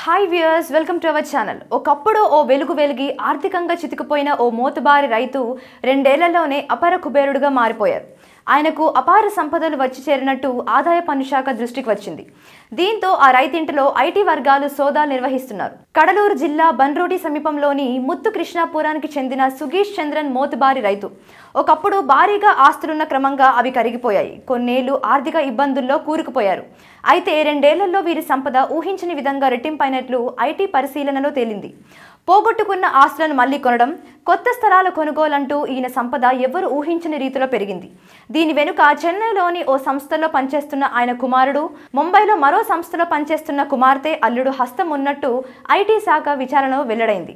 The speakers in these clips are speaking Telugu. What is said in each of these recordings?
hi viewers welcome to our channel ఒకప్పుడు ఓ వెలుగు వెలిగి ఆర్థికంగా చితికిపోయిన ఓ మోతబారి రైతు రెండేళ్లలోనే అపర కుబేరుడుగా మారిపోయారు ఆయనకు అపార సంపదలు వచ్చి చేరినట్టు ఆదాయ పన్ను శాఖ దృష్టికి వచ్చింది దీంతో ఆ రైతింటిలో ఐటీ వర్గాలు సోదాలు నిర్వహిస్తున్నారు కడలూరు జిల్లా బన్రోటి సమీపంలోని ముత్తు కృష్ణాపురానికి చెందిన సుగీష్ చంద్రన్ మోతుబారి రైతు ఒకప్పుడు భారీగా ఆస్తులున్న క్రమంగా అవి కరిగిపోయాయి కొన్నేళ్లు ఆర్థిక ఇబ్బందుల్లో కూరుకుపోయారు అయితే రెండేళ్లలో వీరి సంపద ఊహించని విధంగా రెట్టింపైనట్లు ఐటీ పరిశీలనలో తేలింది పోగొట్టుకున్న ఆస్తులను మళ్లీ కొనడం కొత్త స్థలాల కొనుగోలంటూ ఈయన సంపద ఎవరు ఊహించని రీతిలో పెరిగింది దీని వెనుక చెన్నైలోని ఓ సంస్థలో పనిచేస్తున్న ఆయన కుమారుడు ముంబైలో మరో సంస్థలో పనిచేస్తున్న కుమార్తె అల్లుడు హస్తం ఉన్నట్టు ఐటీ శాఖ విచారణలో వెల్లడైంది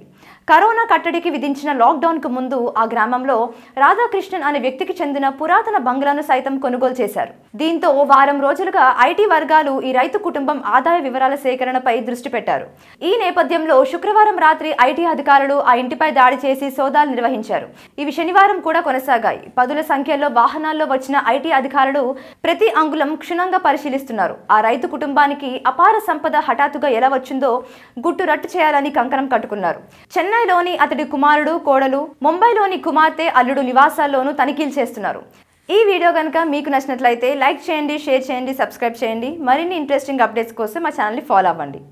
కరోనా కట్టడికి విధించిన లాక్డౌన్కు ముందు ఆ గ్రామంలో రాధాకృష్ణన్ అనే వ్యక్తికి చెందిన పురాతన బంగ్లాను సైతం కొనుగోలు చేశారు దీంతో వారం రోజులుగా ఐటీ వర్గాలు ఈ రైతు కుటుంబం ఆదాయ వివరాల సేకరణపై దృష్టి పెట్టారు ఈ నేపథ్యంలో శుక్రవారం రాత్రి ఐటీ అధికారులు ఆ ఇంటిపై దాడి చేసి సోదాలు నిర్వహించారు ఇవి శనివారం కూడా కొనసాగాయి పదుల సంఖ్యలో వాహనాల్లో వచ్చిన ఐటీ అధికారులు ప్రతి అంగుళం క్షుణ్ణంగా పరిశీలిస్తున్నారు ఆ రైతు కుటుంబానికి అపార సంపద హఠాత్తుగా ఎలా వచ్చిందో గుట్టు రట్టు చేయాలని కంకణం కట్టుకున్నారు చెన్నై చెన్నైలోని అతడి కుమారుడు కోడలు ముంబైలోని కుమార్తె అల్లుడు నివాసాల్లోనూ తనిఖీలు చేస్తున్నారు ఈ వీడియో కనుక మీకు నచ్చినట్లయితే లైక్ చేయండి షేర్ చేయండి సబ్స్క్రైబ్ చేయండి మరిన్ని ఇంట్రెస్టింగ్ అప్డేట్స్ కోసం మా ఛానల్ని ఫాలో అవ్వండి